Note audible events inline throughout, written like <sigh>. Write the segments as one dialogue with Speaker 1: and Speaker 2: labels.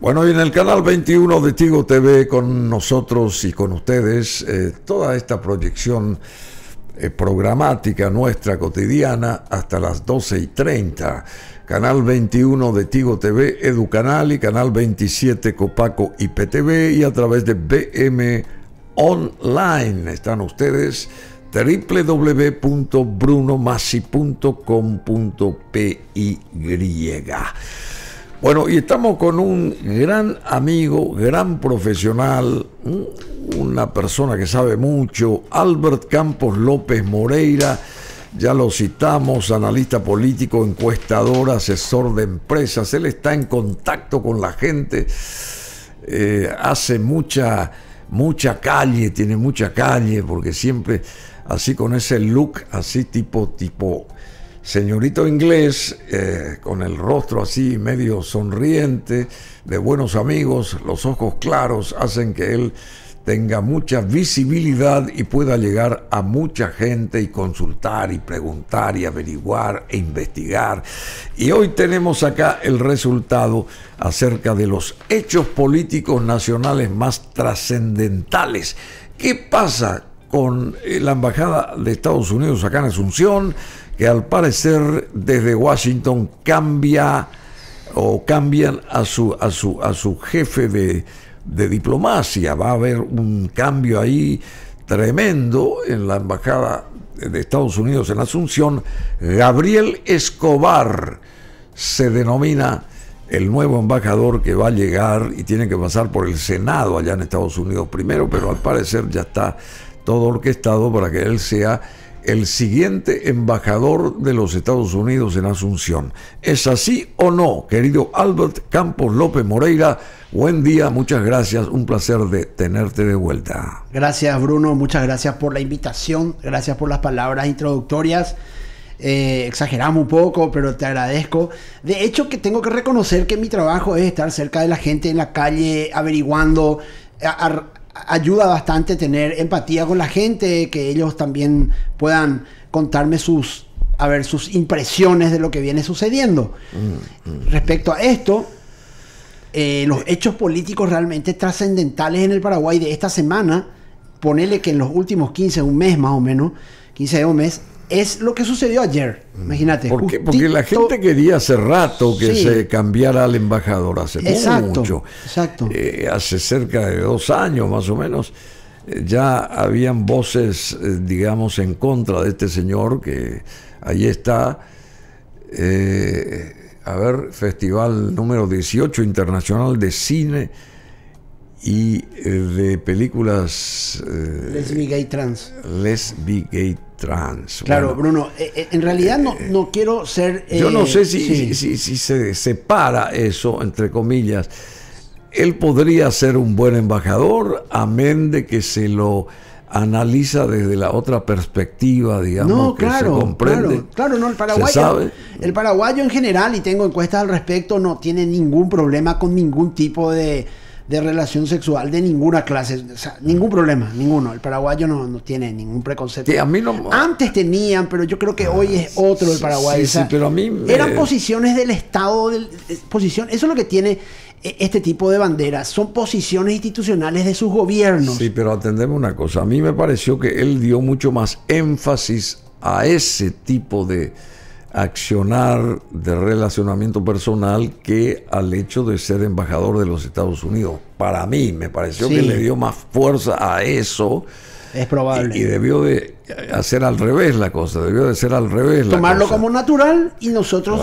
Speaker 1: Bueno, y en el canal 21 de Tigo TV con nosotros y con ustedes, eh, toda esta proyección eh, programática nuestra cotidiana hasta las 12 y 30. Canal 21 de Tigo TV, Educanal y Canal 27 Copaco IPTV y a través de BM Online están ustedes www.brunomassi.com.py. Bueno, y estamos con un gran amigo, gran profesional, una persona que sabe mucho, Albert Campos López Moreira, ya lo citamos, analista político, encuestador, asesor de empresas, él está en contacto con la gente, eh, hace mucha, mucha calle, tiene mucha calle, porque siempre así con ese look, así tipo, tipo señorito inglés, eh, con el rostro así medio sonriente, de buenos amigos, los ojos claros hacen que él tenga mucha visibilidad y pueda llegar a mucha gente y consultar y preguntar y averiguar e investigar. Y hoy tenemos acá el resultado acerca de los hechos políticos nacionales más trascendentales. ¿Qué pasa con eh, la Embajada de Estados Unidos acá en Asunción? que al parecer desde Washington cambia o cambian a su, a su, a su jefe de, de diplomacia. Va a haber un cambio ahí tremendo en la embajada de Estados Unidos en Asunción. Gabriel Escobar se denomina el nuevo embajador que va a llegar y tiene que pasar por el Senado allá en Estados Unidos primero, pero al parecer ya está todo orquestado para que él sea el siguiente embajador de los Estados Unidos en Asunción. ¿Es así o no, querido Albert Campos López Moreira? Buen día, muchas gracias, un placer de tenerte de vuelta.
Speaker 2: Gracias Bruno, muchas gracias por la invitación, gracias por las palabras introductorias. Eh, exageramos un poco, pero te agradezco. De hecho, que tengo que reconocer que mi trabajo es estar cerca de la gente en la calle, averiguando, ayuda bastante tener empatía con la gente, que ellos también puedan contarme sus, a ver, sus impresiones de lo que viene sucediendo. Mm, mm. Respecto a esto, eh, los hechos políticos realmente trascendentales en el Paraguay de esta semana, ponele que en los últimos 15, un mes más o menos, 15 de un mes, es lo que sucedió ayer. Mm. Imagínate.
Speaker 1: Porque, la gente quería hace rato que se cambiara al embajador, hace mucho. Exacto. Eh, hace cerca de dos años más o menos, eh, ya habían voces, eh, digamos, en contra de este señor que ahí está. a ver, Festival número 18 Internacional de Cine y eh, de películas... Eh, gay Trans. Les Gay Trans. Claro, Bruno,
Speaker 2: eh, en realidad no, no quiero
Speaker 1: ser... yo no sé si, si, si, se separa eso, entre comillas. Él podría ser un buen embajador, amén de que se lo analiza desde la otra perspectiva, digamos, claro, se comprende.
Speaker 2: Claro, no, el paraguayo, el paraguayo en general, y tengo encuestas al respecto, no tiene ningún problema con ningún tipo de de relación sexual de ninguna clase, o sea, ningún problema, ninguno. El paraguayo no, no tiene ningún preconcepto. Ah. Antes tenían, pero yo creo que hoy es ah, otro el paraguayo. Sí,
Speaker 1: pero a mí Eran
Speaker 2: posiciones del Estado, eh, posición, eso es lo que tiene eh, este
Speaker 1: tipo de banderas, son posiciones institucionales de sus gobiernos. Sí, pero atendemos una cosa, a mí me pareció que él dio mucho más énfasis a ese tipo de accionar de relacionamiento personal que al hecho de ser embajador de los Estados Unidos. Para mí, me pareció que le dio más fuerza a eso. Es probable. Y, debió de hacer al revés la cosa, debió de ser al revés. Tomarlo
Speaker 2: como natural y nosotros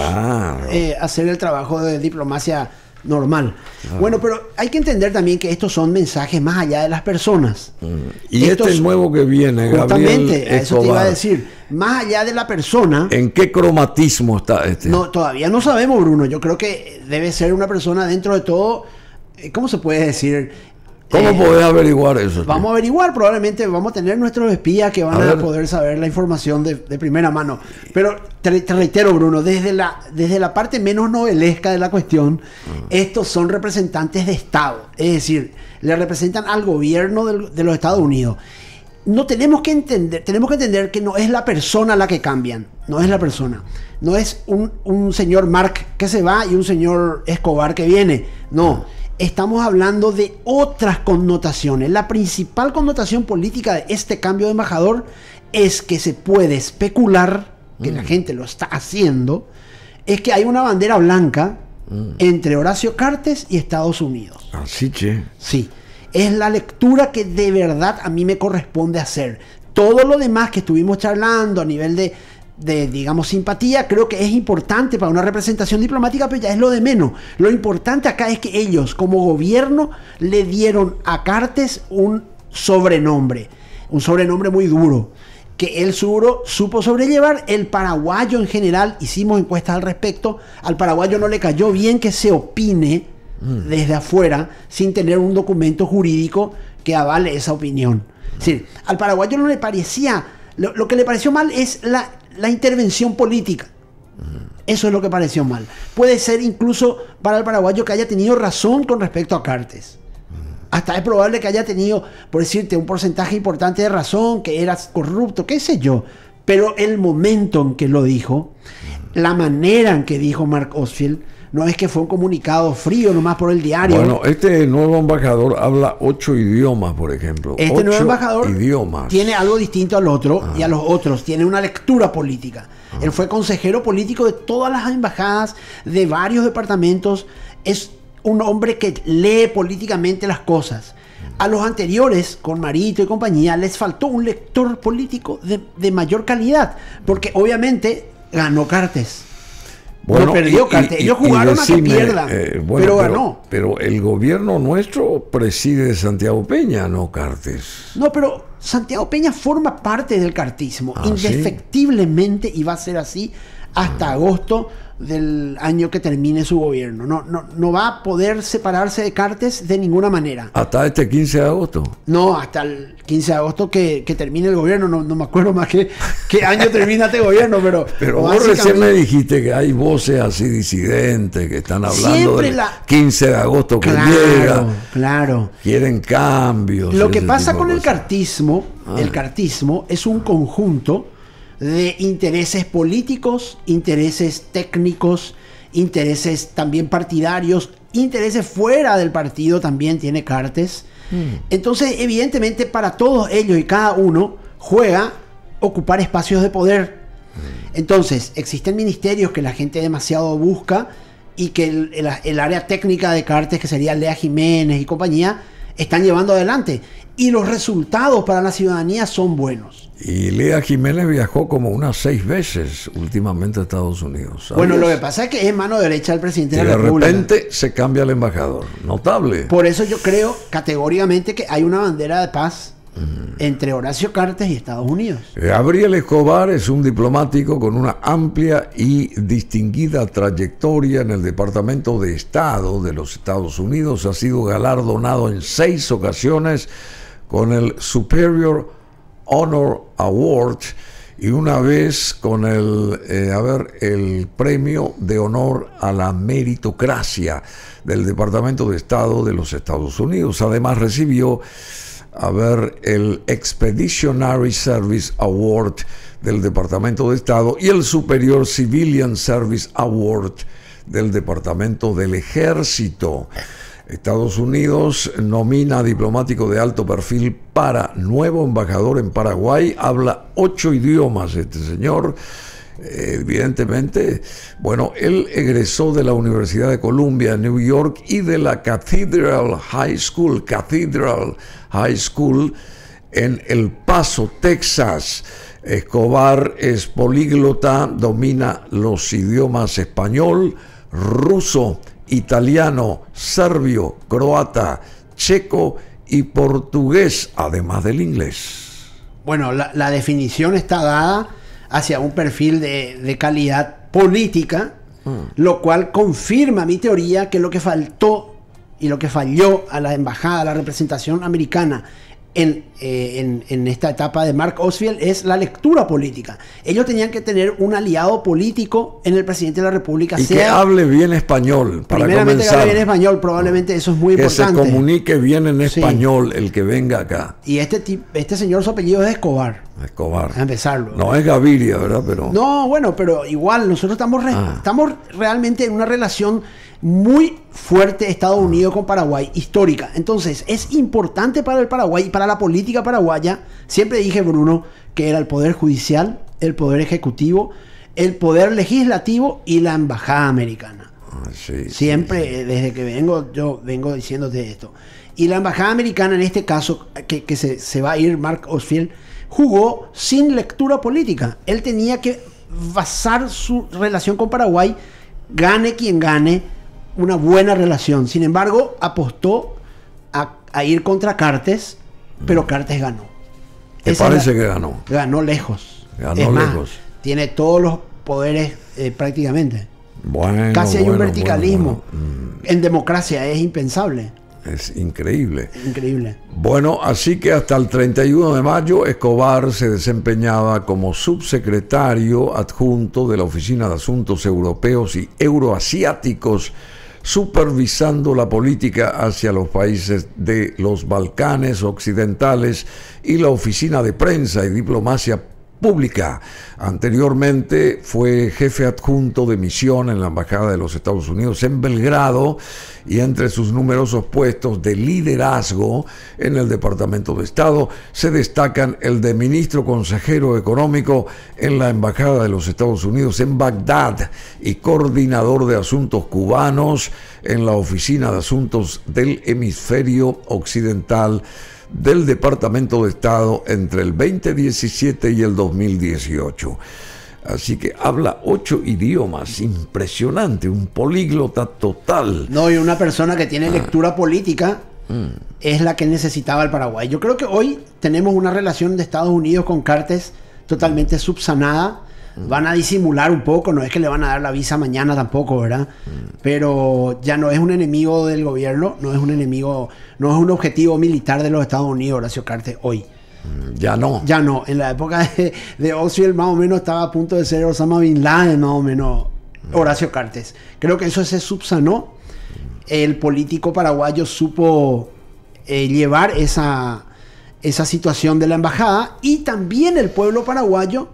Speaker 2: eh, hacer el trabajo de diplomacia normal. Bueno, pero hay que entender también que estos son mensajes más allá de las personas.
Speaker 1: Mm. Y este estos, este nuevo
Speaker 2: que viene, Justamente, eso te iba a decir. Más allá de la persona. ¿En qué cromatismo
Speaker 1: está este? No,
Speaker 2: todavía no sabemos, Bruno. Yo creo que debe ser una persona dentro de todo. Eh, ¿Cómo se puede decir?
Speaker 1: ¿Cómo eh, podés averiguar eso? Vamos
Speaker 2: a averiguar, probablemente vamos a tener nuestros espías que van a, poder saber la información de, primera mano. Pero te, reitero, Bruno, desde la, desde la parte menos novelesca de la cuestión, mm. estos son representantes de Estado, es decir, le representan al gobierno de los Estados Unidos. No tenemos que entender, tenemos que entender que no es la persona la que cambian, no es la persona. No es un, señor Mark que se va y un señor Escobar que viene, no. Mm estamos hablando de otras connotaciones. La principal connotación política de este cambio de embajador es que se puede especular, que la mm. gente lo está haciendo, es que hay una bandera blanca mm. entre Horacio Cartes y Estados Unidos.
Speaker 1: Así ah, que.
Speaker 2: Sí. Es la lectura que de verdad a mí me corresponde hacer. Todo lo demás que estuvimos charlando a nivel de de, digamos, simpatía, creo que es importante para una representación diplomática, pero ya es lo de menos. Lo importante acá es que ellos, como gobierno, le dieron a Cartes un sobrenombre, un sobrenombre muy duro, que él seguro supo sobrellevar. El paraguayo en general, hicimos encuestas al respecto, al paraguayo no le cayó bien que se opine mm. desde afuera sin tener un documento jurídico que avale esa opinión. al paraguayo no le parecía lo, que le pareció mal es la la intervención política. Eso es lo que pareció mal. Puede ser incluso para el paraguayo que haya tenido razón con respecto a Cartes. Hasta es probable que haya tenido, por decirte, un porcentaje importante de razón, que eras corrupto, qué sé yo. Pero el momento en que lo dijo, la manera en que dijo Mark Osfield, no es que fue un comunicado frío nomás por el diario. Bueno,
Speaker 1: este nuevo embajador habla ocho idiomas, por ejemplo. Este nuevo embajador tiene
Speaker 2: algo distinto al otro ah. y a los otros. Tiene una lectura política. Ah. Él fue consejero político de todas las embajadas, de varios departamentos. Es un hombre que lee políticamente las cosas. Mm. A los anteriores, con Marito y compañía, les faltó un lector político de, de mayor calidad, porque obviamente ganó Cartes. Bueno, perdió, Ellos jugaron a que eh, pero ganó.
Speaker 1: Pero, el gobierno nuestro preside Santiago Peña, no Cartes.
Speaker 2: No, pero Santiago Peña forma parte del cartismo, ah, indefectiblemente, y va a ser así hasta ah. agosto del año que termine su gobierno. No, no, va a poder separarse de Cartes de ninguna manera.
Speaker 1: ¿Hasta este 15 de agosto?
Speaker 2: No, hasta el 15 de agosto que, termine el gobierno. No, me acuerdo más que qué año termina este gobierno, pero... <laughs> Pero vos recién me
Speaker 1: dijiste que hay voces así disidentes que están hablando siempre la... 15 de agosto que claro, llega. Claro, Quieren cambios. Lo que pasa con el
Speaker 2: cartismo, el ah. cartismo es un conjunto de intereses políticos, intereses técnicos, intereses también partidarios, intereses fuera del partido también tiene Cartes. Mm. Entonces, evidentemente, para todos ellos y cada uno juega ocupar espacios de poder. Mm. Entonces, existen ministerios que la gente demasiado busca y que el, el área técnica de Cartes, que sería Lea Jiménez y compañía, están llevando adelante y los
Speaker 1: resultados para la ciudadanía son buenos. Y Lea Jiménez viajó como unas seis veces últimamente a Estados Unidos. Bueno, lo que
Speaker 2: pasa es que es mano derecha del presidente de la República. De repente
Speaker 1: se cambia el embajador. Notable.
Speaker 2: Por eso yo creo categóricamente que hay una bandera de paz entre Horacio
Speaker 1: Cartes y Estados Unidos. Eh, Gabriel Escobar es un diplomático con una amplia y distinguida trayectoria en el Departamento de Estado de los Estados Unidos. Ha sido galardonado en seis ocasiones con el Superior Honor Award y una vez con el, eh, a ver, el Premio de Honor a la Meritocracia del Departamento de Estado de los Estados Unidos. Además recibió, a ver, el Expeditionary Service Award del Departamento de Estado y el Superior Civilian Service Award del Departamento del Ejército. Estados Unidos nomina diplomático de alto perfil para nuevo embajador en Paraguay. Habla ocho idiomas este señor. Eh, evidentemente, bueno, él egresó de la Universidad de Columbia en New York y de la Cathedral High School, Cathedral High School en El Paso, Texas. Escobar es políglota, domina los idiomas español, ruso, italiano, serbio, croata, checo y portugués, además del inglés.
Speaker 2: Bueno, la, definición está dada hacia un perfil de, calidad política, mm. lo cual confirma mi teoría que lo que faltó y lo que falló a la embajada, a la representación americana eh, en, en, esta etapa de Mark Osfield es la lectura política. Ellos tenían que tener un aliado político en el presidente de la República. que
Speaker 1: hable bien español, para primeramente que hable bien
Speaker 2: español, probablemente eso es muy importante. Que se
Speaker 1: comunique bien en español el que venga acá.
Speaker 2: Y este, este señor, su apellido es Escobar.
Speaker 1: Escobar. A empezarlo. No es Gaviria, ¿verdad? Pero...
Speaker 2: No, bueno, pero igual, nosotros estamos, ah. estamos realmente en una relación muy fuerte Estados Unidos con Paraguay, histórica. Entonces, es importante para el Paraguay y para la política paraguaya. Siempre dije, Bruno, que era el Poder Judicial, el Poder Ejecutivo, el Poder Legislativo y la Embajada Americana. Ah, Siempre, eh, desde que vengo, yo vengo diciéndote esto. Y la Embajada Americana, en este caso, que, se, se va a ir Mark Osfield, jugó sin lectura política. Él tenía que basar su relación con Paraguay, gane quien gane, una buena relación. Sin embargo, apostó a, ir contra Cartes, pero mm. Cartes ganó. ¿Te parece que ganó? Ganó lejos.
Speaker 1: Ganó lejos.
Speaker 2: Tiene todos los poderes eh, prácticamente.
Speaker 1: Bueno, Casi hay un verticalismo.
Speaker 2: Mm. en democracia es impensable.
Speaker 1: Es increíble. Increíble. Bueno, así que hasta el 31 de mayo Escobar se desempeñaba como subsecretario adjunto de la Oficina de Asuntos Europeos y Euroasiáticos supervisando la política hacia los países de los Balcanes occidentales y la Oficina de Prensa y Diplomacia Pública. Anteriormente fue jefe adjunto de misión en la Embajada de los Estados Unidos en Belgrado y entre sus numerosos puestos de liderazgo en el Departamento de Estado se destacan el de ministro consejero económico en la Embajada de los Estados Unidos en Bagdad y coordinador de asuntos cubanos en la Oficina de Asuntos del Hemisferio Occidental del Departamento de Estado entre el 2017 y el 2018. Así que habla ocho idiomas, impresionante, un políglota total.
Speaker 2: No, y una persona que tiene ah. lectura política mm. es la que necesitaba el Paraguay. Yo creo que hoy tenemos una relación de Estados Unidos con Cartes totalmente subsanada Van a disimular un poco, no es que le van a dar la visa mañana tampoco, ¿verdad? Pero ya no es un enemigo del gobierno, no es un enemigo, no es un objetivo militar de los Estados Unidos, Horacio Cartes, hoy.
Speaker 1: Mm, ya no.
Speaker 2: Ya no. En la época de, de Oswald más o menos estaba a punto de ser Osama Bin Laden, más o menos Horacio Cartes. Creo que eso se subsanó. El político paraguayo supo eh, llevar esa, esa situación de la embajada y también el pueblo paraguayo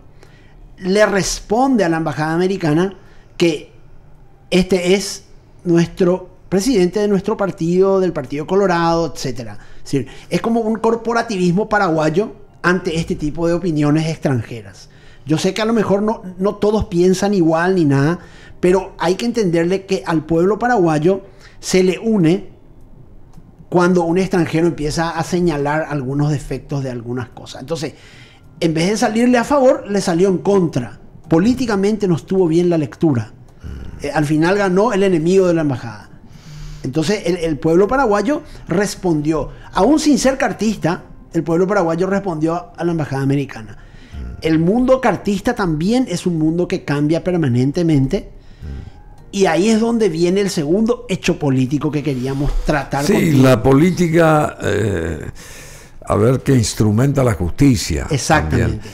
Speaker 2: le responde a la embajada americana que este es nuestro presidente de nuestro partido, del Partido Colorado, etc. Es, es como un corporativismo paraguayo ante este tipo de opiniones extranjeras. Yo sé que a lo mejor no, no todos piensan igual ni nada, pero hay que entenderle que al pueblo paraguayo se le une cuando un extranjero empieza a señalar algunos defectos de algunas cosas. Entonces, en vez de salirle a favor, le salió en contra. Políticamente no estuvo bien la lectura. Eh, al final ganó el enemigo de la embajada. Entonces el, pueblo paraguayo respondió, aún sin ser cartista, el pueblo paraguayo respondió a la embajada americana. El mundo cartista también es un mundo que cambia permanentemente. Y ahí es donde viene el segundo hecho político que queríamos tratar. Sí,
Speaker 1: la política eh, a ver qué instrumenta la justicia. Exactamente.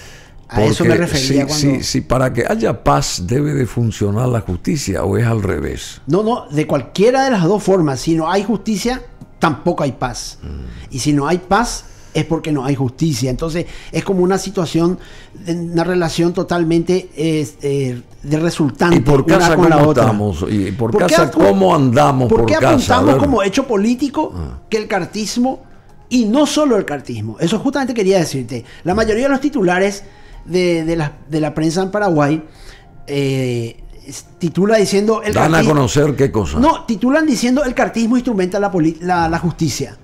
Speaker 1: a eso me refería. cuando... Si para que haya paz debe de funcionar la justicia o es al revés.
Speaker 2: No, no, de cualquiera de las dos formas. Si no hay justicia, tampoco hay paz. Mm. Y si no hay paz, es porque no hay justicia. Entonces es como una situación, una relación totalmente eh, de resultante. ¿Y por casa una con la otra.
Speaker 1: ¿Y por, cómo andamos? ¿Por, qué apuntamos como
Speaker 2: hecho político ah. que el cartismo y no solo el cartismo, eso justamente quería decirte. La mayoría de los titulares de, la, prensa en Paraguay eh, titula diciendo... El Dan a conocer qué cosa. No, titulan diciendo el cartismo instrumenta la, la, justicia.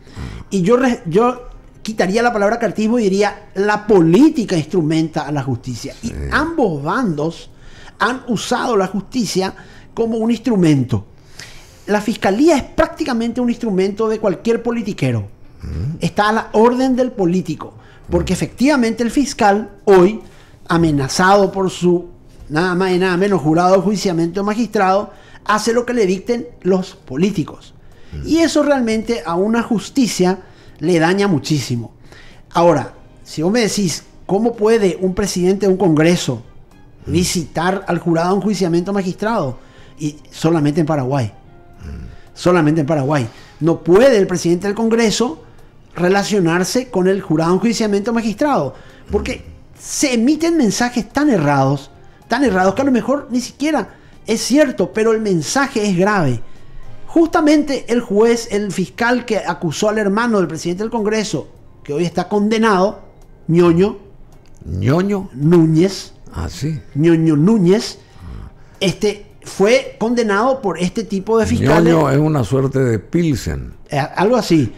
Speaker 2: Y yo, yo quitaría la palabra cartismo y diría la política instrumenta a la justicia. Y ambos bandos han usado la justicia como un instrumento. La fiscalía es prácticamente un instrumento de cualquier politiquero. Está a la orden del político. Porque mm. efectivamente el fiscal hoy, amenazado por su nada más y nada menos jurado, juiciamiento magistrado, hace lo que le dicten los políticos. Mm. Y eso realmente a una justicia le daña muchísimo. Ahora, si vos me decís, ¿cómo puede un presidente de un Congreso mm. visitar al jurado en juiciamiento magistrado? Y solamente en Paraguay. Solamente en Paraguay. No puede el presidente del Congreso relacionarse con el jurado en juiciamiento magistrado. Porque se emiten mensajes tan errados, tan errados que a lo mejor ni siquiera es cierto, pero el mensaje es grave. Justamente el juez, el fiscal que acusó al hermano del presidente del Congreso, que hoy está condenado, ñoño. ñoño. Núñez. Ah, sí. ñoño Núñez. Este fue condenado por este tipo de fiscales. Ñoño es
Speaker 1: una suerte de Pilsen.
Speaker 2: Eh, algo así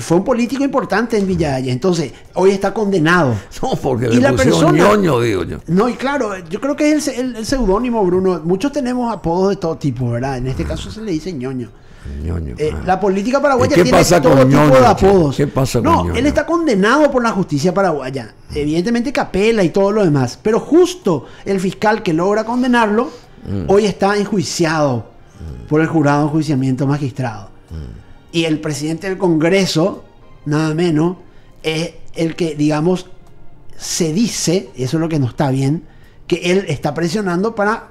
Speaker 2: fue un político importante en Villaya, entonces hoy está condenado. <laughs> No,
Speaker 1: porque y la ñoño, digo yo.
Speaker 2: No, y claro, yo creo que es el, seudónimo, Bruno. Muchos tenemos apodos de todo tipo, ¿verdad? En este caso se le dice ñoño. Eh, la política paraguaya tiene todo tipo de apodos. ¿Qué pasa con no, él está condenado por la justicia paraguaya. Evidentemente capela y todo lo demás. Pero justo el fiscal que logra condenarlo, mm. hoy está enjuiciado por el jurado de enjuiciamiento magistrado. Mm. Y el presidente del Congreso, nada menos, es el que, digamos, se dice, y eso es lo que no está bien, que él está presionando para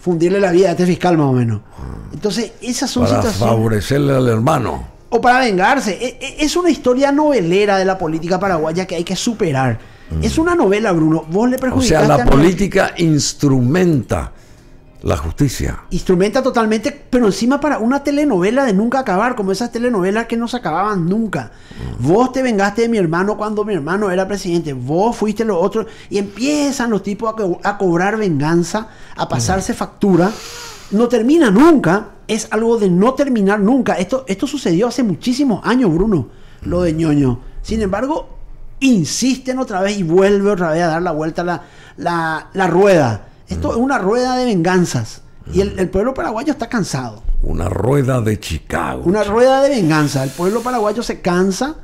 Speaker 2: fundirle la vida a este fiscal más o menos. Entonces, esas son para
Speaker 1: favorecerle al hermano.
Speaker 2: O para vengarse. E, e, es una historia novelera de la política paraguaya que hay que superar. Mm. Es una novela, Bruno. Vos le perjudicaste. O sea, la
Speaker 1: política instrumenta la justicia.
Speaker 2: Instrumenta totalmente, pero encima para una telenovela de nunca acabar, como esas telenovelas que no se acababan nunca. Mm. Vos te vengaste de mi hermano cuando mi hermano era presidente, vos fuiste lo otro, y empiezan los tipos a, cobrar venganza, a pasarse mm. factura. No termina nunca, es algo de no terminar nunca. Esto, esto sucedió hace muchísimos años, Bruno, lo de mm. ñoño. Sin embargo, insisten otra vez y vuelve otra vez a dar la vuelta a la, la rueda esto es una rueda de venganzas. Y el, pueblo paraguayo está cansado.
Speaker 1: Una rueda de Chicago.
Speaker 2: Una rueda de venganza. El pueblo paraguayo se cansa.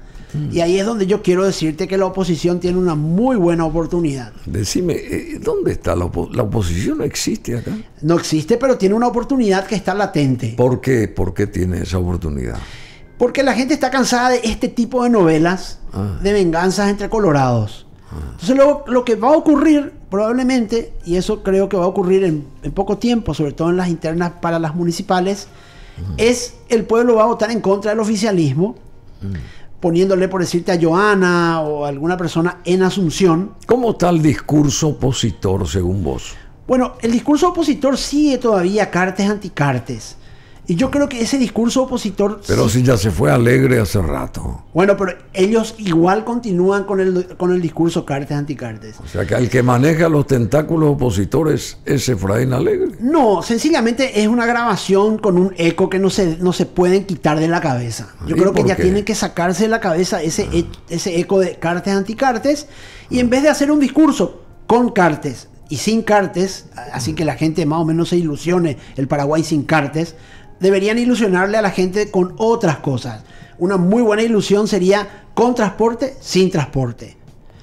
Speaker 2: Y ahí es donde yo quiero decirte que la oposición tiene una muy
Speaker 1: buena oportunidad. Decime, eh, ¿dónde está la, la oposición? ¿No existe acá? No existe, pero tiene una oportunidad que está latente. ¿Por qué? ¿Por qué tiene esa oportunidad?
Speaker 2: Porque la gente está cansada de este tipo de novelas ah. de venganzas entre colorados. Entonces luego lo que va a ocurrir probablemente, y eso creo que va a ocurrir en, poco tiempo, sobre todo en las internas para las municipales, es el pueblo va a votar en contra del oficialismo, poniéndole por decirte a Joana o a alguna persona en Asunción.
Speaker 1: ¿Cómo está el discurso opositor según vos?
Speaker 2: Bueno, el discurso opositor sigue todavía cartes anticartes. Y yo creo que ese discurso opositor... Pero
Speaker 1: si ya se fue alegre hace rato.
Speaker 2: Bueno, pero ellos igual continúan con el, con el discurso Cartes Anticartes. O
Speaker 1: sea que el que maneja los tentáculos opositores es Efraín Alegre.
Speaker 2: No, sencillamente es una grabación con un eco que no se, no se pueden quitar de la cabeza. Yo creo que ya tienen que sacarse de la cabeza ese, ah. e, ese eco de Cartes Anticartes y ah. en vez de hacer un discurso con Cartes y sin Cartes, así mm. que la gente más o menos se ilusione, el Paraguay sin Cartes, deberían ilusionarle a la gente con otras cosas. Una muy buena ilusión sería con transporte, sin transporte.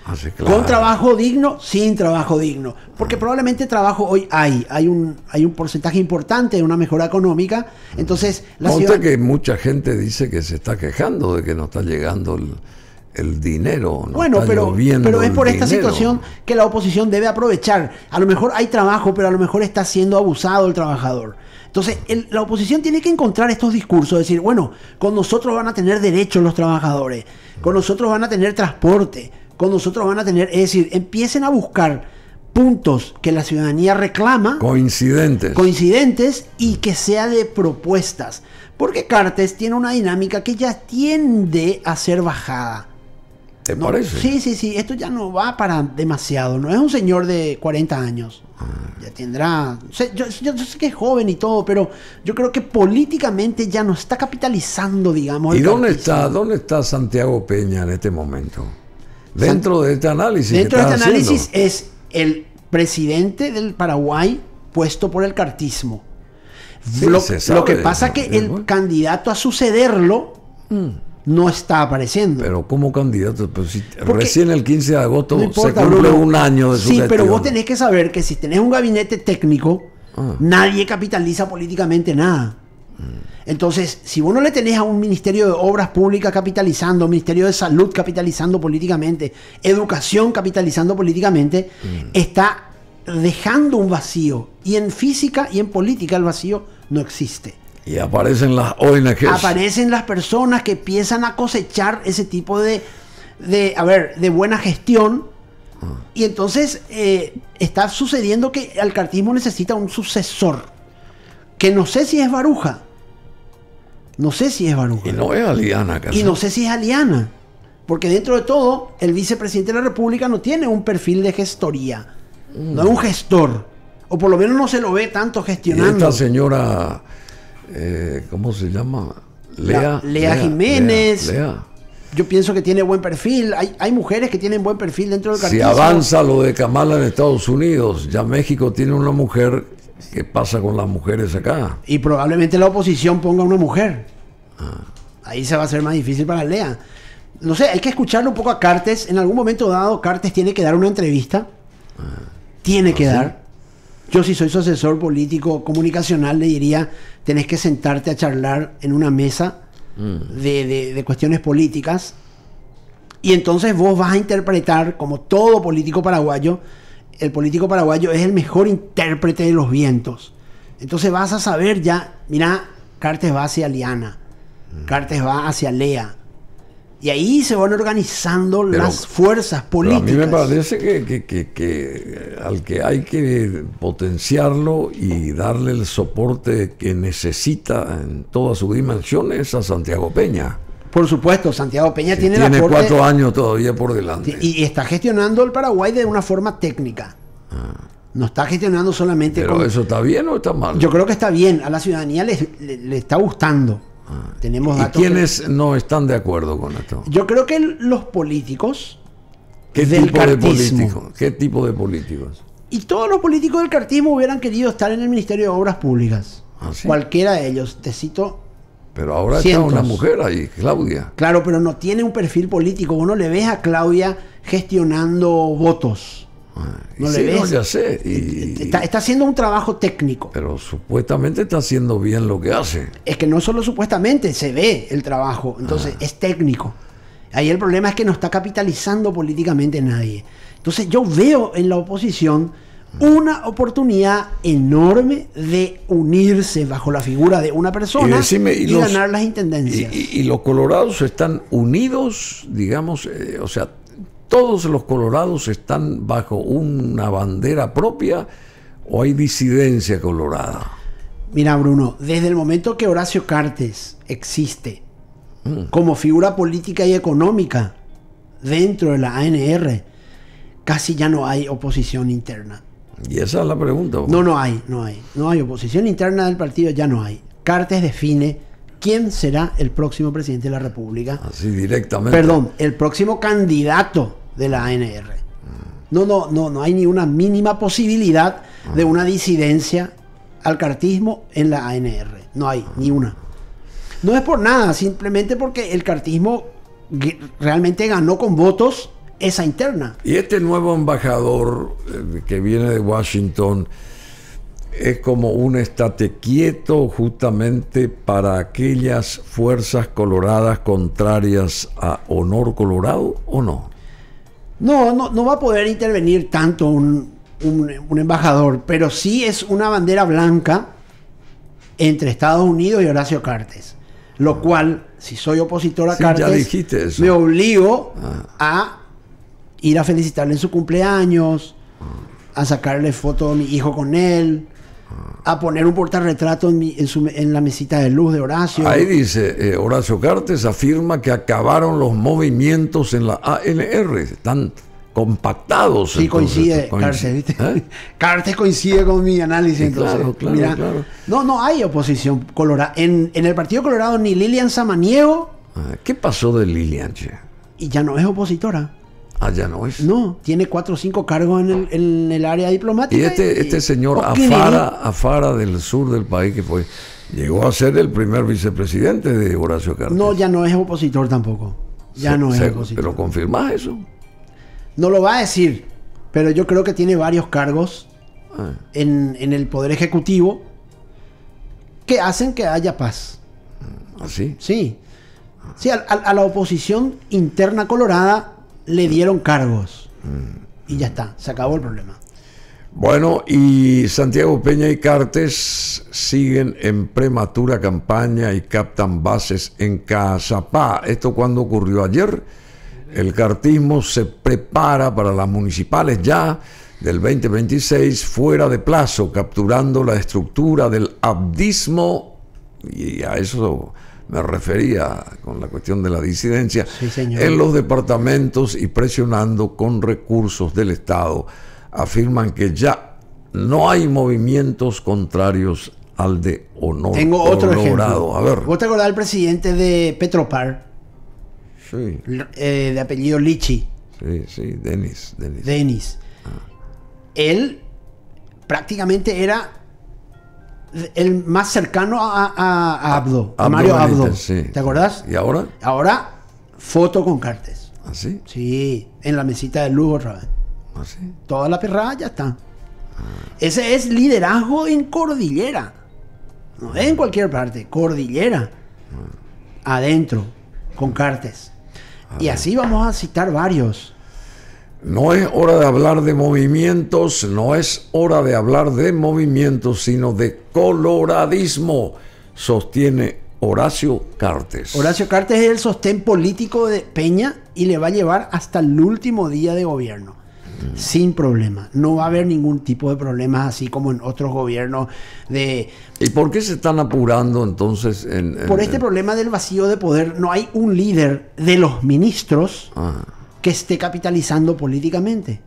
Speaker 2: Ah, con trabajo digno, sin trabajo digno. Porque probablemente trabajo hoy hay. Hay un, hay un porcentaje importante de una mejora económica. Entonces, la ciudad...
Speaker 1: que mucha gente dice que se está quejando de que no está llegando el, dinero. bueno, pero, pero es por esta situación
Speaker 2: que la oposición debe aprovechar. A lo mejor hay trabajo, pero a lo mejor está siendo abusado el trabajador. Entonces, la oposición tiene que encontrar estos discursos, decir, bueno, con nosotros van a tener derechos los trabajadores, con nosotros van a tener transporte, con nosotros van a tener, es decir, empiecen a buscar puntos que la ciudadanía reclama.
Speaker 1: Coincidentes.
Speaker 2: Coincidentes y que sea de propuestas. Porque Cartes tiene una dinámica que ya tiende a ser bajada. Sí, sí, sí. Esto ya no va para demasiado. No es un señor de 40 años. Ah. Ya tendrá. yo, sé que es joven y todo, pero yo creo que políticamente ya no está capitalizando, digamos. ¿Y dónde
Speaker 1: está, dónde está Santiago Peña en este momento? Dentro de este análisis. Dentro de este análisis
Speaker 2: es el presidente del Paraguay puesto por el cartismo.
Speaker 1: lo, que pasa es que el
Speaker 2: candidato a sucederlo.
Speaker 1: Mm no está apareciendo. Pero como candidato, pues recién el 15 de agosto se cumple un año de Sí, pero vos
Speaker 2: tenés que saber que si tenés un gabinete técnico, ah. nadie capitaliza políticamente nada. Entonces, si vos no le tenés a un Ministerio de Obras Públicas capitalizando, Ministerio de Salud capitalizando políticamente, Educación capitalizando políticamente, mm. está dejando un vacío. Y en física y en política el vacío no existe.
Speaker 1: Y aparecen las Aparecen
Speaker 2: las personas que empiezan a cosechar ese tipo de, de a ver, de buena gestión. Ah. Y entonces eh, está sucediendo que el cartismo necesita un sucesor. Que no sé si es Baruja. No sé si es Baruja.
Speaker 1: Y no es Aliana. Casi. Y no sé
Speaker 2: si es Aliana. Porque dentro de todo, el vicepresidente de la República no tiene un perfil de gestoría. No es un mm. gestor. O por lo menos no se lo ve tanto gestionando. Y esta
Speaker 1: señora eh, ¿cómo se llama? Lea, Lea, Jiménez.
Speaker 2: Yo pienso que tiene buen perfil. Hay, mujeres que tienen buen perfil dentro del cartel Si avanza
Speaker 1: lo de Kamala en Estados Unidos, ya México tiene una mujer. ¿Qué pasa con las mujeres acá? Y probablemente la oposición ponga una mujer. Ah. Ahí se va a
Speaker 2: hacer más difícil para Lea. No sé, hay que escuchar un poco a Cartes. En algún momento dado, Cartes tiene que dar una entrevista. Ah. Tiene ¿Ah, que dar yo si soy su asesor político comunicacional le diría, tenés que sentarte a charlar en una mesa mm. de, de cuestiones políticas y entonces vos vas a interpretar, como todo político paraguayo, el político paraguayo es el mejor intérprete de los vientos. Entonces vas a saber ya, mira, Cartes va hacia Liana, mm. Cartes va hacia Lea, y ahí se van organizando las fuerzas políticas. a mí me
Speaker 1: parece que, al que hay que potenciarlo y darle el soporte que necesita en todas sus dimensiones es a Santiago Peña.
Speaker 2: Por supuesto, Santiago Peña tiene, cuatro
Speaker 1: años todavía por delante.
Speaker 2: Y, está gestionando el Paraguay de una forma técnica.
Speaker 1: Ah. No
Speaker 2: está gestionando solamente... Pero
Speaker 1: eso está bien o está mal. Yo
Speaker 2: creo que está bien. A la ciudadanía le, le está gustando. A ah. Tenemos ¿Y quiénes no
Speaker 1: están de acuerdo con esto? Yo creo que los políticos. ¿Qué tipo de políticos?
Speaker 2: Y todos los políticos del cartismo hubieran querido estar en el Ministerio de Obras Públicas. Ah, Cualquiera de ellos. Te cito
Speaker 1: pero ahora está una mujer ahí, Claudia.
Speaker 2: Claro, pero no tiene un perfil político. uno le ves a Claudia gestionando votos. No ya sé. está, haciendo un trabajo técnico. Pero
Speaker 1: supuestamente está haciendo bien lo que hace.
Speaker 2: Es que no solo supuestamente, se ve el trabajo. Entonces, ah. es técnico. Ahí el problema es que no está capitalizando políticamente nadie. Entonces, yo veo en la oposición una oportunidad enorme de unirse bajo la figura de una persona y, ganar las intendencias. Y,
Speaker 1: los colorados están unidos, digamos, eh, o sea, todos los colorados están bajo una bandera propia o hay disidencia colorada?
Speaker 2: Mira, Bruno, desde el momento que Horacio Cartes existe mm. como figura política y económica dentro de la ANR, casi ya no hay oposición interna. Y esa es la pregunta. No, no hay, no hay. No hay oposición interna del partido, ya no hay. Cartes define quién será el próximo presidente de la
Speaker 1: República. Así directamente. Perdón,
Speaker 2: el próximo candidato de la ANR. No, no, no, no hay ni una mínima posibilidad de ah. una disidencia al cartismo en la ANR. No hay ni una. No es por nada, simplemente porque el cartismo realmente ganó con votos esa interna.
Speaker 1: Y este nuevo embajador eh, que viene de Washington es como un estate quieto justamente para aquellas fuerzas coloradas contrarias a honor colorado o no?
Speaker 2: No, no, no va a poder intervenir tanto un, embajador, pero sí es una bandera blanca entre Estados Unidos y Horacio Cartes. Lo ah. cual, si soy opositor a Cartes, me obligo ah. a ir a felicitarle en su cumpleaños, ah. a sacarle foto a mi hijo con él, a poner un portarretrato en, en, la mesita de luz de Horacio. Ahí
Speaker 1: dice, eh, Horacio Cartes afirma que acabaron los movimientos en la ALR. están compactados. Sí, coincide, ¿Eh?
Speaker 2: <laughs> Cartes, coincide con mi análisis. entonces, mira, No, no hay oposición colorada. En, el Partido Colorado ni Lilian Samaniego. Ah, ¿Qué pasó de Lilian, Y ya no es opositora. Ah, ya no es. No, tiene cuatro o cinco cargos en el, área diplomática. Y este, este señor Afara,
Speaker 1: del sur del país, que fue, llegó a ser el primer vicepresidente de Horacio Cartes.
Speaker 2: No, ya no es opositor tampoco.
Speaker 1: Ya no es ¿Pero confirmás eso?
Speaker 2: No lo va a decir, pero yo creo que tiene varios cargos ah. en, el Poder Ejecutivo que hacen que haya paz. ¿Así? ¿Ah, sí. Sí, a, la oposición interna colorada le dieron cargos. Y ya está, se acabó el problema.
Speaker 1: Bueno, y Santiago Peña y Cartes siguen en prematura campaña y captan bases en Cazapá. Esto cuando ocurrió ayer. El cartismo se prepara para las municipales ya del 2026 fuera de plazo, capturando la estructura del abdismo y a eso me refería con la cuestión de la disidencia, en los departamentos y presionando con recursos del Estado, afirman que ya no hay movimientos contrarios al de honor. Tengo otro ejemplo. A ver. ¿Vos
Speaker 2: te acordás del presidente de Petropar? Sí. Eh, de apellido Lichi.
Speaker 1: Sí, sí, Denis.
Speaker 2: Denis. Ah. Él prácticamente era el más cercano a, Abdo, a, Mario Abdo. ¿Te acuerdas? ¿Y ahora? Ahora, foto con cartes. ¿Ah, sí? Sí, en la mesita de Lugo otra vez. ¿Ah, Toda la perrada ya está. Ese es liderazgo en cordillera. No es en cualquier parte, cordillera. Ah. Adentro, con cartes.
Speaker 1: Y ah. así vamos a citar varios. No es hora de hablar de movimientos, no es hora de hablar de movimientos, sino de coloradismo, sostiene Horacio Cartes. Horacio
Speaker 2: Cartes es el sostén político de Peña y le va a llevar hasta el último día de gobierno. Sin problema, no va a haber ningún tipo de problemas así como en otros gobiernos de...
Speaker 1: ¿Y por qué se están apurando entonces en... por este
Speaker 2: problema del vacío de poder, no hay un líder de los ministros. Ah que esté capitalizando políticamente.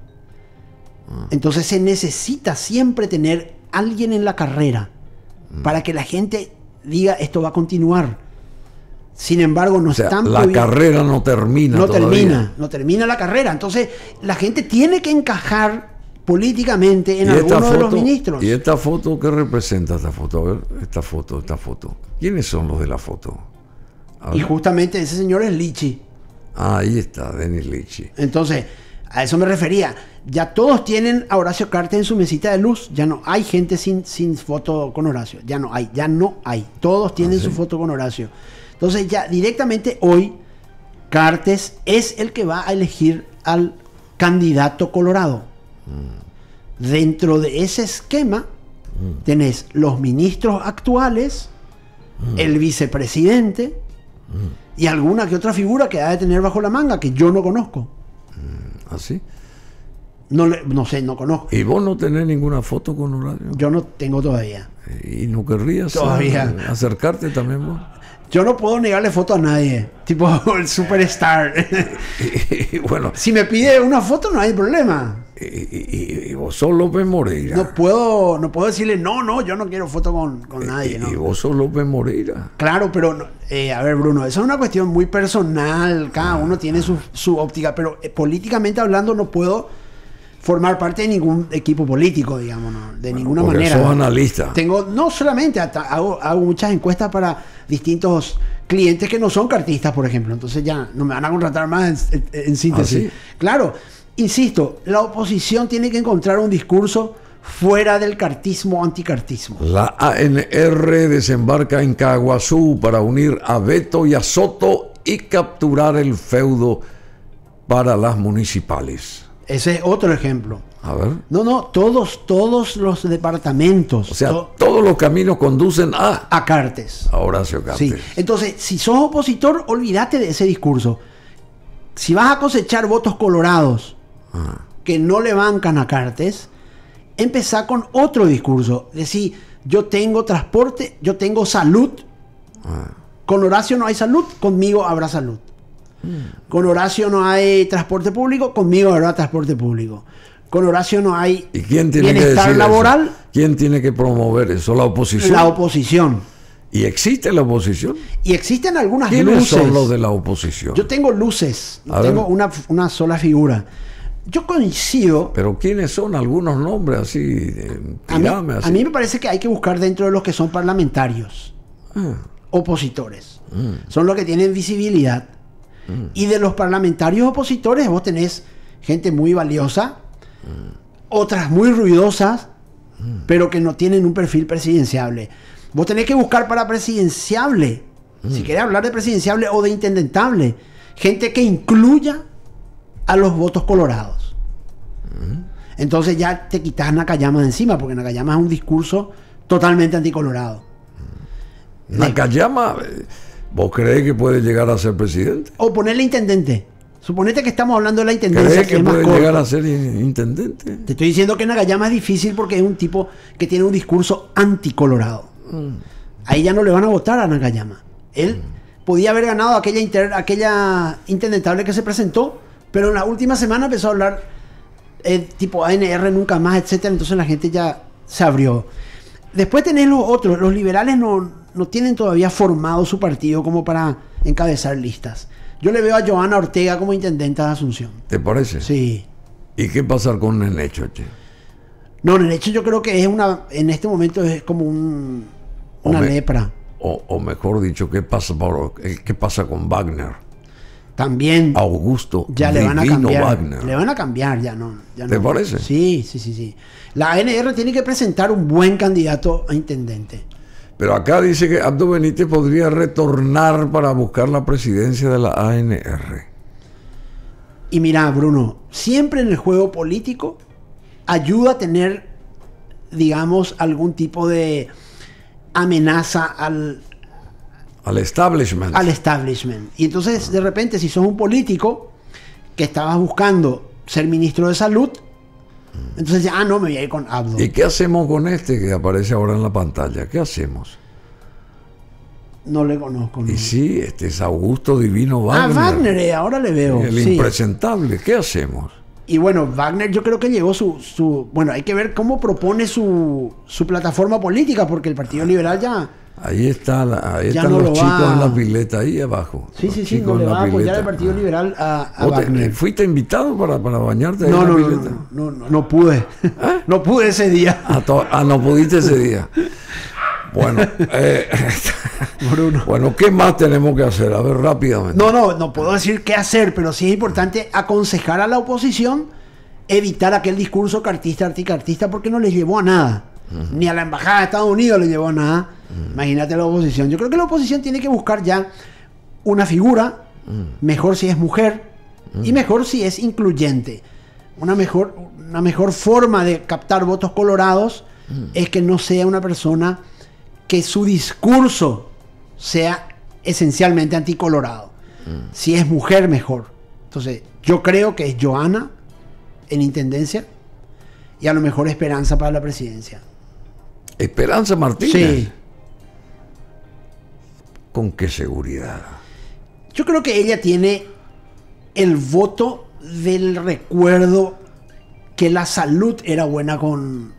Speaker 2: Ah. Entonces se necesita siempre tener alguien en la carrera mm. para que la gente diga esto va a continuar.
Speaker 1: Sin embargo, no están La carrera no termina. No termina,
Speaker 2: no termina la carrera. Entonces, la gente tiene que encajar políticamente en alguno de los ministros. ¿Y
Speaker 1: esta foto qué representa esta foto? A ver, esta foto, esta foto. ¿Quiénes son los de la foto? Y justamente ese señor es Lichi. Ah, ahí está, Denis Lichi. Entonces, a eso me refería.
Speaker 2: Ya todos tienen a Horacio Cartes en su mesita de luz. Ya no hay gente sin, sin foto con Horacio. Ya no hay, ya no hay. Todos tienen ah, su foto con Horacio. Entonces, ya directamente hoy, Cartes es el que va a elegir al candidato colorado. Mm. Dentro de ese esquema, mm. tenés los
Speaker 1: ministros
Speaker 2: actuales, mm. el vicepresidente y alguna que otra figura que ha de tener bajo la manga que yo no conozco.
Speaker 1: Mm, ¿Así?
Speaker 2: No, no sé, no conozco. ¿Y vos no tenés ninguna foto con Horacio? Yo no tengo todavía. ¿Y no querrías eh, acercarte también vos? Yo no puedo negarle foto a nadie. Tipo <laughs> el superstar.
Speaker 1: <laughs>
Speaker 2: bueno. Si me pide una foto no hay problema. Y, vos
Speaker 1: sos López Moreira.
Speaker 2: No puedo, no puedo decirle, no, no, yo no quiero foto
Speaker 1: con, nadie. ¿no? Y vos sos López Moreira.
Speaker 2: Claro, pero, eh, a ver, Bruno, eso es una cuestión muy personal. Cada ah. uno tiene su, óptica, pero eh, políticamente hablando no puedo formar parte de ningún equipo político, digamos, de ninguna manera. Sos
Speaker 1: analista.
Speaker 2: Tengo, no solamente, hago, muchas encuestas para distintos clientes que no son cartistas, por ejemplo. Entonces ya no me van a contratar más en, ah, síntesis. Claro, insisto, la oposición tiene que encontrar un discurso fuera del cartismo anticartismo.
Speaker 1: La ANR desembarca en Caguazú para unir a Beto y a Soto y capturar el feudo para las municipales.
Speaker 2: Ese es otro ejemplo. A ver. No, no, todos, todos los departamentos. O sea, todos los caminos conducen a... A Cartes.
Speaker 1: A Horacio Cartes. Sí.
Speaker 2: Entonces, si sos opositor, olvídate de ese discurso. Si vas a cosechar votos colorados ah. que no le bancan a Cartes, empezá con otro discurso. Decir, yo tengo transporte, yo tengo salud. Ah. Con Horacio no hay salud, conmigo habrá salud. Con Horacio no hay transporte público, conmigo habrá transporte público. Con Horacio no hay ¿Y
Speaker 1: quién tiene bienestar que laboral. ¿Quién tiene que promover eso? ¿La oposición? La oposición. ¿Y existe la oposición?
Speaker 2: Y existen algunas ¿Quiénes luces. son
Speaker 1: de la oposición? Yo
Speaker 2: tengo luces, tengo una, sola figura. Yo coincido.
Speaker 1: Pero ¿quiénes son algunos nombres así? Eh, a, mí, me
Speaker 2: parece que hay que buscar dentro de los que son parlamentarios, ah. opositores. Mm. Son los que tienen visibilidad. Y de los parlamentarios opositores vos tenés gente muy valiosa, otras muy ruidosas, pero que no tienen un perfil presidenciable. Vos tenés que buscar para presidenciable, si querés hablar de presidenciable o de intendentable, gente que incluya a los votos colorados. Entonces ya te quitas Nakayama de encima, porque Nakayama es un discurso totalmente anticolorado.
Speaker 1: Nakayama... ¿Vos crees que puede llegar a ser presidente?
Speaker 2: O ponerle intendente. Suponete que estamos hablando de la intendencia. ¿Crees que, puede llegar a
Speaker 1: ser intendente?
Speaker 2: Te estoy diciendo que Nagayama es difícil porque es un tipo que tiene un discurso anticolorado. Mm. Ahí ya no le van a votar a Nagayama. Él podía haber ganado aquella, aquella intendentable que se presentó, pero en la última semana empezó a hablar eh, tipo ANR nunca más, etcétera. Entonces la gente ya se abrió. Después tenés los otros. Los liberales no, no tienen todavía formado su partido como para encabezar listas. Yo le veo a Joana Ortega como intendente de Asunción.
Speaker 1: ¿Te parece? Sí. ¿Y qué pasa con Nenecho, che?
Speaker 2: No, Nenecho yo creo que es una, en este momento es como un,
Speaker 1: una lepra. O, mejor dicho, ¿qué pasa, eh, ¿qué pasa con Wagner? También. Augusto. Ya le van a cambiar. Wagner. Le van
Speaker 2: a cambiar, ya no. ¿Te parece? Sí, sí, sí, sí. La ANR tiene que presentar un buen candidato a intendente.
Speaker 1: Pero acá dice que Abdo Benítez podría retornar para buscar la presidencia de la ANR. Y mira, Bruno, siempre en el juego político
Speaker 2: ayuda a tener, digamos, algún tipo de amenaza al...
Speaker 1: Al establishment.
Speaker 2: Al establishment. Y entonces, de repente, si sos un político que estabas buscando ser ministro de salud, entonces ya, ah, no, me voy a ir con Abdo. ¿Y
Speaker 1: qué hacemos con este que aparece ahora en la pantalla? ¿Qué hacemos?
Speaker 2: No le conozco.
Speaker 1: Y sí, este es Augusto Divino Wagner. Ah, Wagner,
Speaker 2: eh, ahora le veo. El
Speaker 1: impresentable, ¿qué hacemos?
Speaker 2: Y bueno, Wagner yo creo que llegó su, su... Bueno, hay que ver cómo propone su, su plataforma política, porque el Partido
Speaker 1: Liberal ya Ahí está, la, están los chicos en la pileta, ahí abajo. Sí, sí,
Speaker 2: sí, con pues ah. a apoyar el Partido Liberal
Speaker 1: ¿Fuiste invitado para, bañarte no, no, No, no, no, pude. ¿Eh? <laughs> No pude ese día. Ah, ah, no pudiste ese día. Bueno, <laughs> eh, bueno, ¿qué más tenemos que hacer? A ver, rápidamente. No,
Speaker 2: no, no puedo decir qué hacer, pero sí es importante aconsejar a la oposición evitar aquel discurso cartista, articartista, porque no les llevó a nada. Ni a la embajada de Estados Unidos les llevó a nada Imagínate la oposición. Yo creo que la oposición tiene que buscar ya una figura, mejor si es mujer y mejor si es incluyente. Una mejor, una mejor forma de captar votos colorados es que no sea una persona que su discurso sea esencialmente anticolorado. Si es mujer, mejor. Entonces, yo creo que es Joana en Intendencia y a lo mejor Esperanza para la presidencia.
Speaker 1: Esperanza Martínez. Sí. ¿Con qué seguridad?
Speaker 2: Yo creo que ella tiene el voto del recuerdo que la salud era buena con,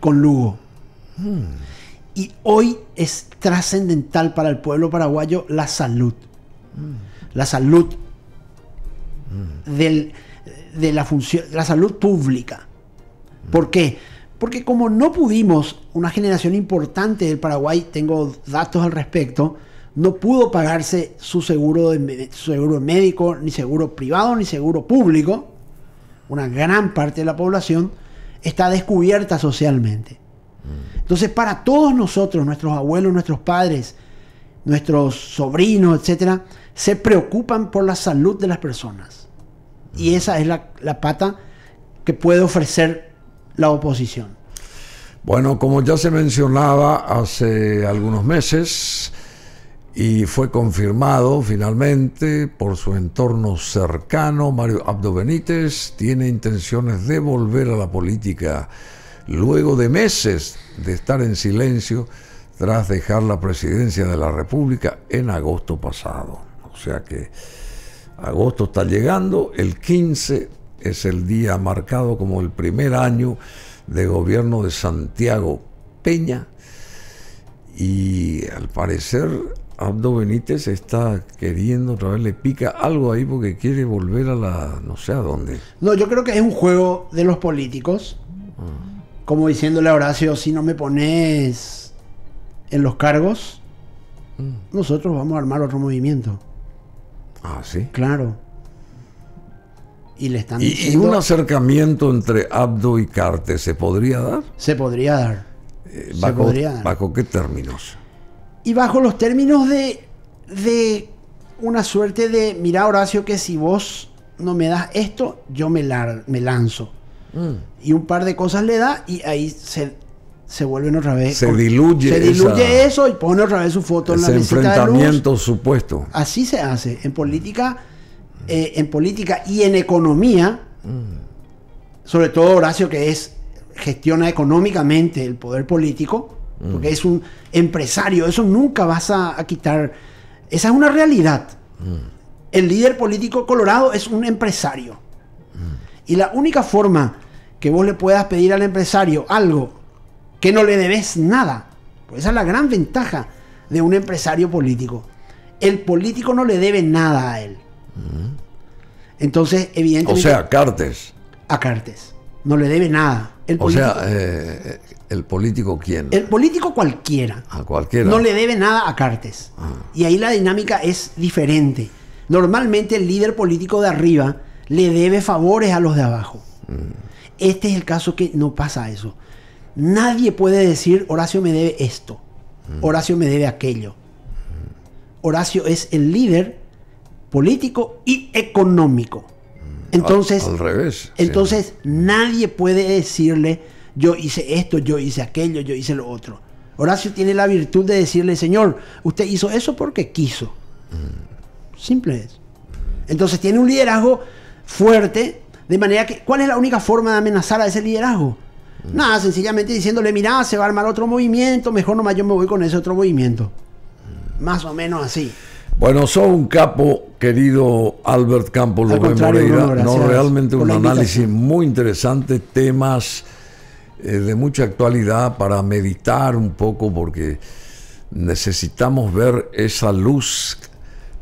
Speaker 2: con Lugo. Hmm. Y hoy es trascendental para el pueblo paraguayo la salud. Hmm. La salud hmm. de la función, la salud pública. ¿Por qué? Porque como no pudimos, una generación importante del Paraguay, tengo datos al respecto, no pudo pagarse su seguro, de, su seguro médico, ni seguro privado, ni seguro público, una gran parte de la población está descubierta socialmente. Mm. Entonces, para todos nosotros, nuestros abuelos, nuestros padres, nuestros sobrinos, etcétera, se preocupan por la salud de las personas. Y mm. esa es la, la pata que puede
Speaker 1: ofrecer la oposición. Bueno, como ya se mencionaba hace algunos meses, y fue confirmado finalmente por su entorno cercano. Mario Abdo Benítez tiene intenciones de volver a la política luego de meses de estar en silencio tras dejar la presidencia de la República en agosto pasado. O sea que agosto está llegando, el 15 es el día marcado como el primer año de gobierno de Santiago Peña y al parecer Abdo Benítez está queriendo otra vez, le pica algo ahí porque quiere volver a la. no sé a dónde. No, yo creo que es un juego
Speaker 2: de los políticos. Ah. Como diciéndole a Horacio, si no me pones en los cargos, mm. nosotros vamos a armar otro movimiento. Ah, sí. Claro. Y le están un
Speaker 1: acercamiento entre Abdo y Carte se podría dar? Se podría dar. Eh, podría dar. ¿Bajo qué términos?
Speaker 2: Y bajo los términos de, una suerte de, mira Horacio, que si vos no me das esto, yo me, me lanzo. Mm. Y un par de cosas le da y ahí se, se vuelven otra vez. Se diluye. Se eso y pone otra vez su foto en la mesita enfrentamiento supuesto. Así se hace. En política, eh, en política y en economía,
Speaker 1: mm.
Speaker 2: sobre todo Horacio, que es gestiona económicamente el poder político, porque es un empresario, eso nunca vas a, quitar. Esa es una realidad. Mm. El líder político colorado es un empresario. Mm. Y la única forma que vos le puedas pedir al empresario algo que no le debes nada, pues esa es la gran ventaja de un empresario político. El político no le debe nada a él. Mm. Entonces, evidentemente. O sea,
Speaker 1: Cartes. A Cartes.
Speaker 2: No le debe nada. o sea,
Speaker 1: eh, ¿el político quién?
Speaker 2: El político cualquiera.
Speaker 1: A cualquiera. No le debe
Speaker 2: nada a Cartes. Ah. Y ahí la dinámica es diferente. Normalmente el líder político de arriba le debe favores a los de abajo. Mm. Este es el caso que no pasa eso. Nadie puede decir, Horacio me debe esto, mm. Horacio me debe aquello. Mm. Horacio es el líder político y económico. Entonces, Entonces, nadie puede decirle, yo hice esto, yo hice aquello, yo hice lo otro. Horacio tiene la virtud de decirle, Señor, usted hizo eso porque quiso. Mm. Simple es. Entonces tiene un liderazgo fuerte, de manera que, ¿cuál es la única forma de amenazar a ese liderazgo? Mm. Nada, sencillamente diciéndole, mirá, se va a armar otro movimiento, mejor nomás yo me voy con ese otro movimiento. Mm. Más o menos así.
Speaker 1: Bueno, soy un capo, querido Albert Campos López Moreira. no, realmente un análisis muy interesante, temas eh, de mucha actualidad para meditar un poco, porque necesitamos ver esa luz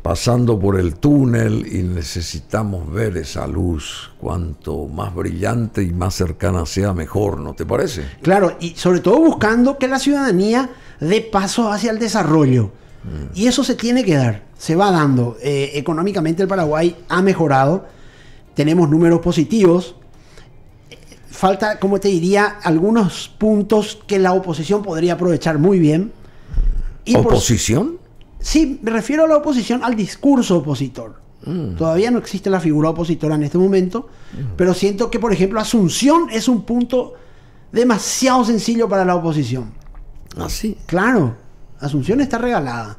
Speaker 1: pasando por el túnel y necesitamos ver esa luz. Cuanto más brillante y más cercana sea, mejor, ¿no te parece?
Speaker 2: Claro, y sobre todo buscando que la ciudadanía dé paso hacia el desarrollo Mm. Y eso se tiene que dar, se va dando. Eh, económicamente el Paraguay ha mejorado, tenemos números positivos. Falta, como te diría, algunos puntos que la oposición podría aprovechar muy bien.
Speaker 1: ¿Oposición?
Speaker 2: Sí, me refiero a la oposición, al discurso opositor. Mm. Todavía no existe la figura opositora en este momento, mm. pero siento que, por ejemplo, Asunción es un punto demasiado sencillo para la oposición. ¿ah sí? claro. Asunción está regalada.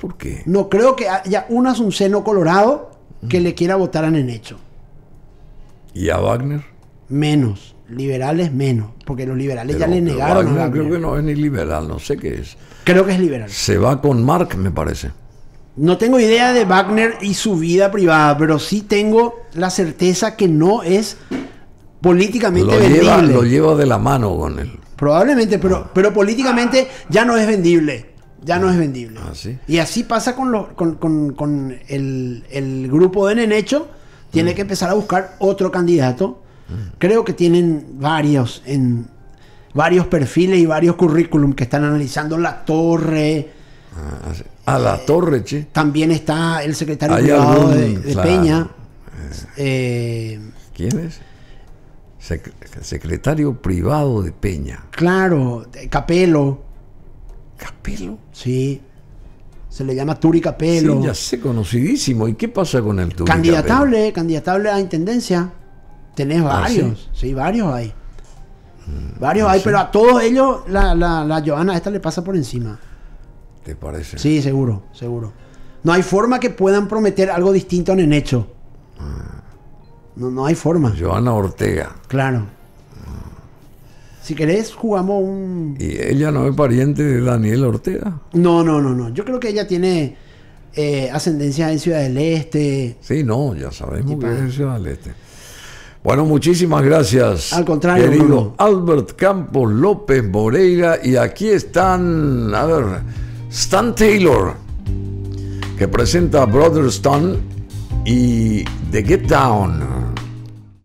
Speaker 2: ¿Por qué? No creo que haya un asunceno colorado que le quiera votar a Nenecho.
Speaker 1: ¿Y a Wagner?
Speaker 2: Menos. Liberales menos. Porque los liberales ya le negaron. Creo
Speaker 1: que no es ni liberal, no sé qué es. Creo que es liberal. Se va con Mark, me parece. No tengo idea de Wagner
Speaker 2: y su vida privada, pero sí tengo la certeza que no es
Speaker 1: políticamente lo Lleva, lo lleva de la mano con él.
Speaker 2: Probablemente, pero, ah. pero políticamente ya no es vendible. Ya no es vendible. Ah, y así pasa con, con, con, el, grupo de Nenecho. Tiene mm. que empezar a buscar otro candidato. Mm. Creo que tienen varios en varios perfiles y varios currículum que están analizando la torre.
Speaker 1: a ah, la eh, torre, che.
Speaker 2: También está el secretario de, Peña. Eh,
Speaker 1: ¿Quién es? secretario privado de Peña.
Speaker 2: Claro, Capelo.
Speaker 1: ¿Capelo?
Speaker 2: Sí. Se le llama Turi Capelo. Sí, ya
Speaker 1: sé, conocidísimo. ¿Y qué pasa con el Turi Candidatable,
Speaker 2: candidatable a intendencia. Tenés ah, varios, ¿sí? varios hay.
Speaker 1: Mm, varios hay, pero a todos ellos
Speaker 2: la, la, la Joana esta le pasa por encima.
Speaker 1: ¿Te parece? Sí,
Speaker 2: seguro, seguro. No hay forma que puedan prometer algo distinto en el hecho. Ah.
Speaker 1: No, no hay forma. Joana Ortega. Claro. Si querés, jugamos un. ¿Y ella no es pariente de Daniel Ortega? No, no, no, no. Yo creo que ella tiene
Speaker 2: eh, ascendencia en Ciudad del
Speaker 1: Este. Sí, no, ya sabemos que es Ciudad del Este. Bueno, muchísimas gracias. Al contrario. Querido Albert Campos López Boreira. Y aquí están, a ver, Stan Taylor, que presenta Brother y The Get Down.